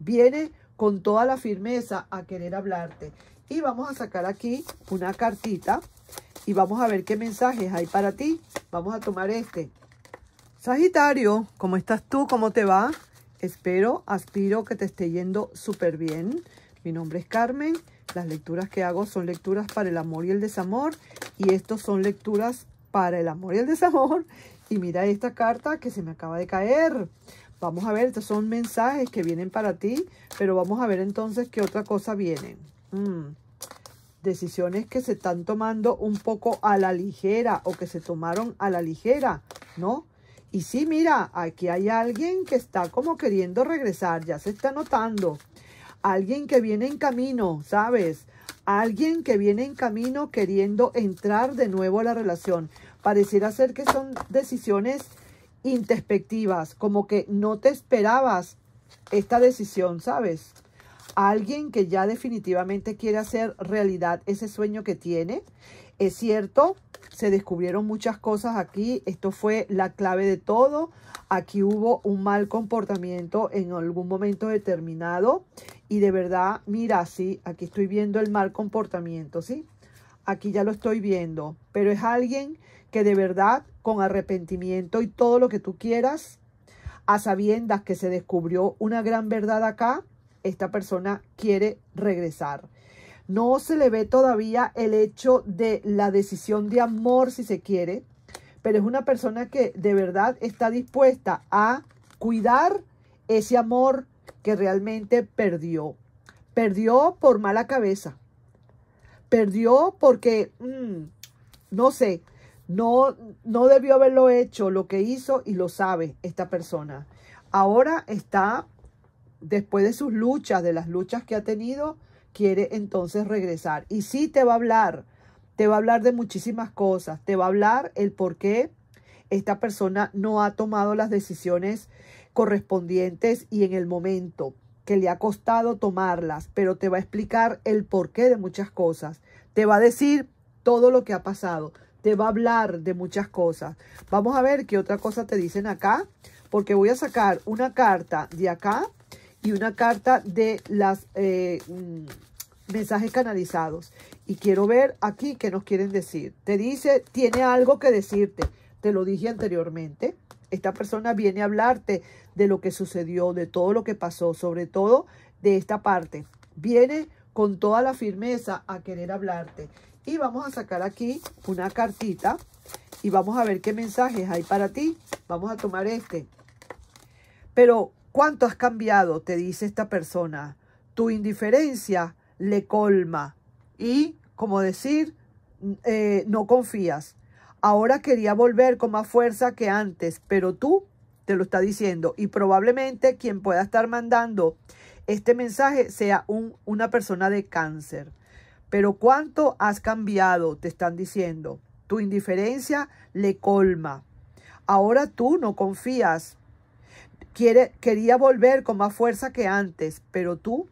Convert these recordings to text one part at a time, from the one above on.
viene con toda la firmeza a querer hablarte. Y vamos a sacar aquí una cartita y vamos a ver qué mensajes hay para ti. Vamos a tomar este. Sagitario, ¿cómo estás tú? ¿Cómo te va? Espero, aspiro que te esté yendo súper bien. Mi nombre es Carmen. Las lecturas que hago son lecturas para el amor y el desamor. Y estos son lecturas para el amor y el desamor. Y mira esta carta que se me acaba de caer. Vamos a ver, estos son mensajes que vienen para ti, pero vamos a ver entonces qué otra cosa vienen. Mm. Decisiones que se están tomando un poco a la ligera o que se tomaron a la ligera, ¿no? Y sí, mira, aquí hay alguien que está como queriendo regresar, ya se está notando. Alguien que viene en camino, ¿sabes? Alguien que viene en camino queriendo entrar de nuevo a la relación. Pareciera ser que son decisiones introspectivas, como que no te esperabas esta decisión, ¿sabes? Alguien que ya definitivamente quiere hacer realidad ese sueño que tiene. Es cierto, se descubrieron muchas cosas aquí. Esto fue la clave de todo. Aquí hubo un mal comportamiento en algún momento determinado. Y de verdad, mira, sí, aquí estoy viendo el mal comportamiento, ¿sí? aquí ya lo estoy viendo, pero es alguien que de verdad, con arrepentimiento y todo lo que tú quieras, a sabiendas que se descubrió una gran verdad acá, esta persona quiere regresar. No se le ve todavía el hecho de la decisión de amor, si se quiere, pero es una persona que de verdad está dispuesta a cuidar ese amor que realmente perdió. Perdió por mala cabeza, perdió porque, mm, no sé, no, no debió haberlo hecho, lo que hizo y lo sabe esta persona. Ahora está, después de sus luchas, de las luchas que ha tenido, quiere entonces regresar. Y sí te va a hablar, te va a hablar de muchísimas cosas, te va a hablar el por qué esta persona no ha tomado las decisiones correspondientes y en el momento que le ha costado tomarlas, pero te va a explicar el porqué de muchas cosas. Te va a decir todo lo que ha pasado. Te va a hablar de muchas cosas. Vamos a ver qué otra cosa te dicen acá. Porque voy a sacar una carta de acá y una carta de las eh, mm, mensajes canalizados. Y quiero ver aquí qué nos quieren decir. Te dice, tiene algo que decirte. Te lo dije anteriormente. Esta persona viene a hablarte de lo que sucedió, de todo lo que pasó, sobre todo de esta parte. Viene con toda la firmeza a querer hablarte. Y vamos a sacar aquí una cartita y vamos a ver qué mensajes hay para ti. Vamos a tomar este. Pero, ¿cuánto has cambiado? Te dice esta persona. Tu indiferencia le colma y, como decir, eh, no confías. Ahora quería volver con más fuerza que antes, pero tú te lo está diciendo y probablemente quien pueda estar mandando este mensaje sea una persona de cáncer. Pero cuánto has cambiado, te están diciendo. Tu indiferencia le colma. Ahora tú no confías. Quiere, quería volver con más fuerza que antes, pero tú,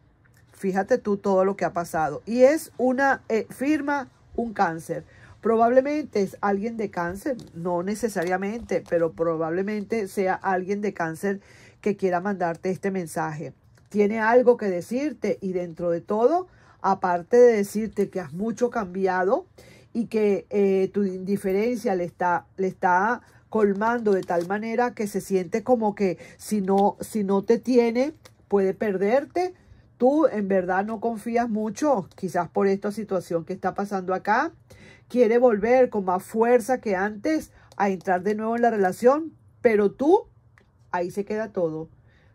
fíjate tú todo lo que ha pasado. Y es una eh, firma, un cáncer. Probablemente es alguien de cáncer, no necesariamente, pero probablemente sea alguien de cáncer que quiera mandarte este mensaje tiene algo que decirte y dentro de todo, aparte de decirte que has mucho cambiado y que eh, tu indiferencia le está, le está colmando de tal manera que se siente como que si no, si no te tiene, puede perderte. Tú en verdad no confías mucho, quizás por esta situación que está pasando acá. Quiere volver con más fuerza que antes a entrar de nuevo en la relación, pero tú ahí se queda todo.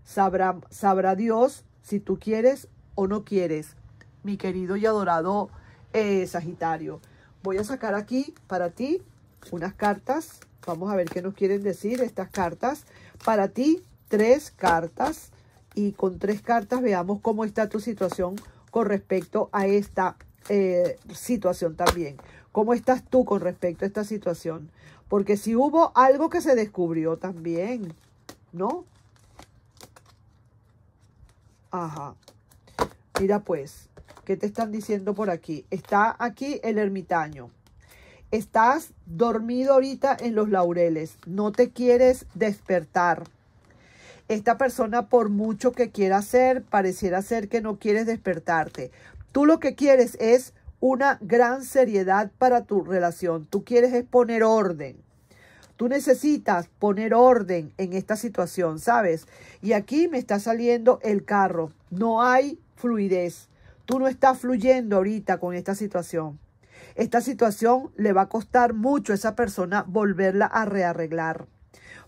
Sabrá, sabrá Dios si tú quieres o no quieres, mi querido y adorado eh, Sagitario. Voy a sacar aquí para ti unas cartas. Vamos a ver qué nos quieren decir estas cartas. Para ti, tres cartas. Y con tres cartas veamos cómo está tu situación con respecto a esta eh, situación también. ¿Cómo estás tú con respecto a esta situación? Porque si hubo algo que se descubrió también, ¿no? Ajá. Mira pues, ¿qué te están diciendo por aquí? Está aquí el ermitaño. Estás dormido ahorita en los laureles. No te quieres despertar. Esta persona, por mucho que quiera hacer, pareciera ser que no quieres despertarte. Tú lo que quieres es una gran seriedad para tu relación. Tú quieres es poner orden. Tú necesitas poner orden en esta situación, ¿sabes? Y aquí me está saliendo el carro. No hay fluidez. Tú no estás fluyendo ahorita con esta situación. Esta situación le va a costar mucho a esa persona volverla a rearreglar.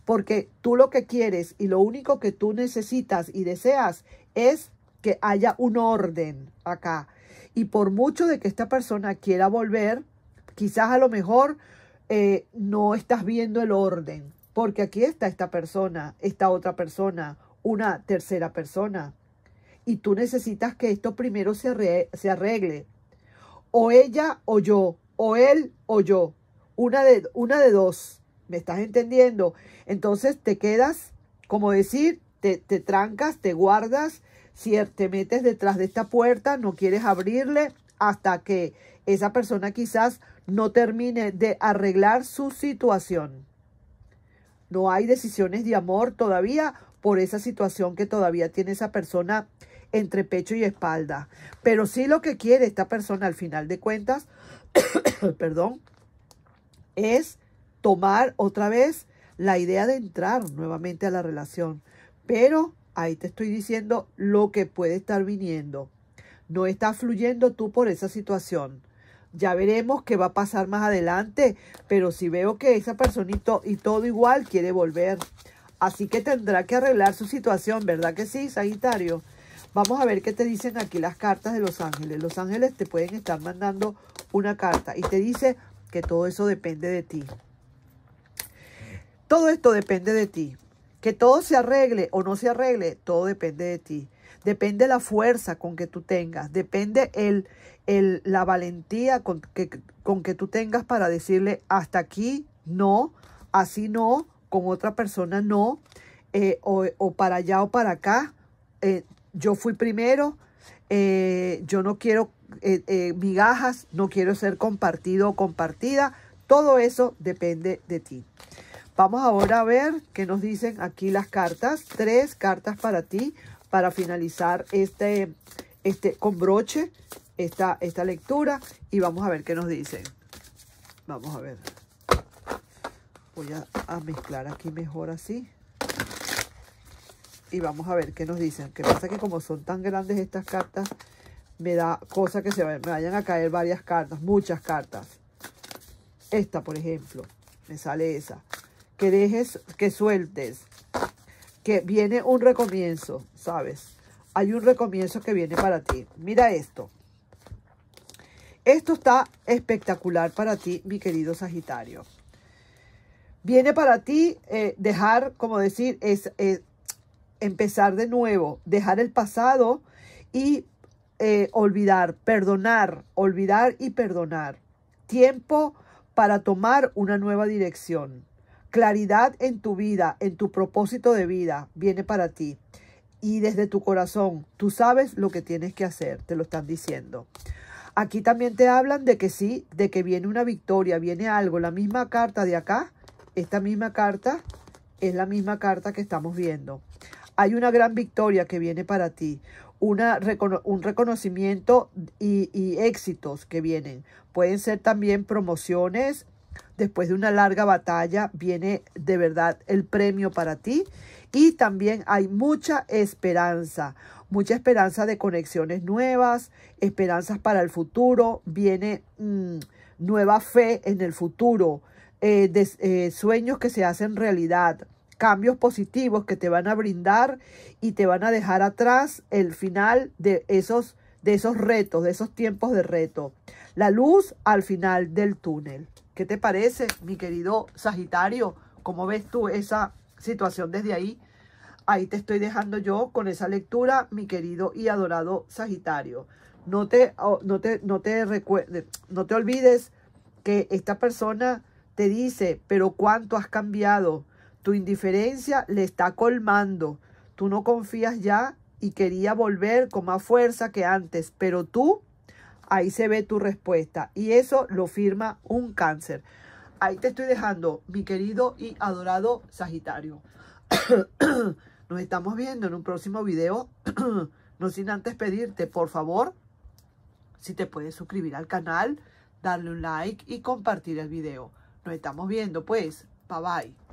Porque tú lo que quieres y lo único que tú necesitas y deseas es que haya un orden acá. Y por mucho de que esta persona quiera volver, quizás a lo mejor eh, no estás viendo el orden, porque aquí está esta persona, esta otra persona, una tercera persona. Y tú necesitas que esto primero se, arregle, se arregle. O ella o yo, o él o yo. Una de, una de dos. ¿Me estás entendiendo? Entonces te quedas, como decir, te, te trancas, te guardas, si te metes detrás de esta puerta, no quieres abrirle, hasta que esa persona quizás no termine de arreglar su situación. No hay decisiones de amor todavía por esa situación que todavía tiene esa persona entre pecho y espalda. Pero sí lo que quiere esta persona al final de cuentas, perdón, es tomar otra vez la idea de entrar nuevamente a la relación. Pero ahí te estoy diciendo lo que puede estar viniendo no está fluyendo tú por esa situación. Ya veremos qué va a pasar más adelante, pero si veo que esa personito y todo igual quiere volver. Así que tendrá que arreglar su situación, ¿verdad que sí, Sagitario? Vamos a ver qué te dicen aquí las cartas de Los Ángeles. Los Ángeles te pueden estar mandando una carta y te dice que todo eso depende de ti. Todo esto depende de ti. Que todo se arregle o no se arregle, todo depende de ti depende la fuerza con que tú tengas, depende el, la valentía con que, tú tengas para decirle hasta aquí no, así no, con otra persona no, eh, o, para allá o para acá. Eh, yo fui primero, eh, yo no quiero migajas, no quiero ser compartido o compartida. Todo eso depende de ti. Vamos ahora a ver qué nos dicen aquí las cartas. Tres cartas para ti para finalizar este, este con broche esta, esta lectura y vamos a ver qué nos dicen. Vamos a ver. Voy a, mezclar aquí mejor así. Y vamos a ver qué nos dicen. Que pasa que como son tan grandes estas cartas, me da cosa que se me vayan a caer varias cartas, muchas cartas. Esta, por ejemplo, me sale esa. Que dejes, que sueltes, que viene un recomienzo, ¿sabes? Hay un recomienzo que viene para ti. Mira esto. Esto está espectacular para ti, mi querido Sagitario. Viene para ti eh, dejar, como decir, es, eh, empezar de nuevo, dejar el pasado y eh, olvidar, perdonar, olvidar y perdonar. Tiempo para tomar una nueva dirección. Claridad en tu vida, en tu propósito de vida, viene para ti. Y desde tu corazón, tú sabes lo que tienes que hacer, te lo están diciendo. Aquí también te hablan de que sí, de que viene una victoria, viene algo. La misma carta de acá, esta misma carta, es la misma carta que estamos viendo. Hay una gran victoria que viene para ti, un reconocimiento y, y éxitos que vienen. Pueden ser también promociones, Después de una larga batalla viene de verdad el premio para ti y también hay mucha esperanza, mucha esperanza de conexiones nuevas, esperanzas para el futuro, viene mm, nueva fe en el futuro, eh, eh, sueños que se hacen realidad, cambios positivos que te van a brindar y te van a dejar atrás el final de esos, de esos retos, de esos tiempos de reto. La luz al final del túnel. ¿Qué te parece, mi querido Sagitario? ¿Cómo ves tú esa situación desde ahí? Ahí te estoy dejando yo con esa lectura, mi querido y adorado Sagitario. No te, oh, no te, no te, no te olvides que esta persona te dice, pero cuánto has cambiado. Tu indiferencia le está colmando. Tú no confías ya y quería volver con más fuerza que antes, pero tú Ahí se ve tu respuesta y eso lo firma un cáncer. Ahí te estoy dejando, mi querido y adorado Sagitario. Nos estamos viendo en un próximo video. no sin antes pedirte, por favor, si te puedes suscribir al canal, darle un like y compartir el video. Nos estamos viendo, pues. Bye bye.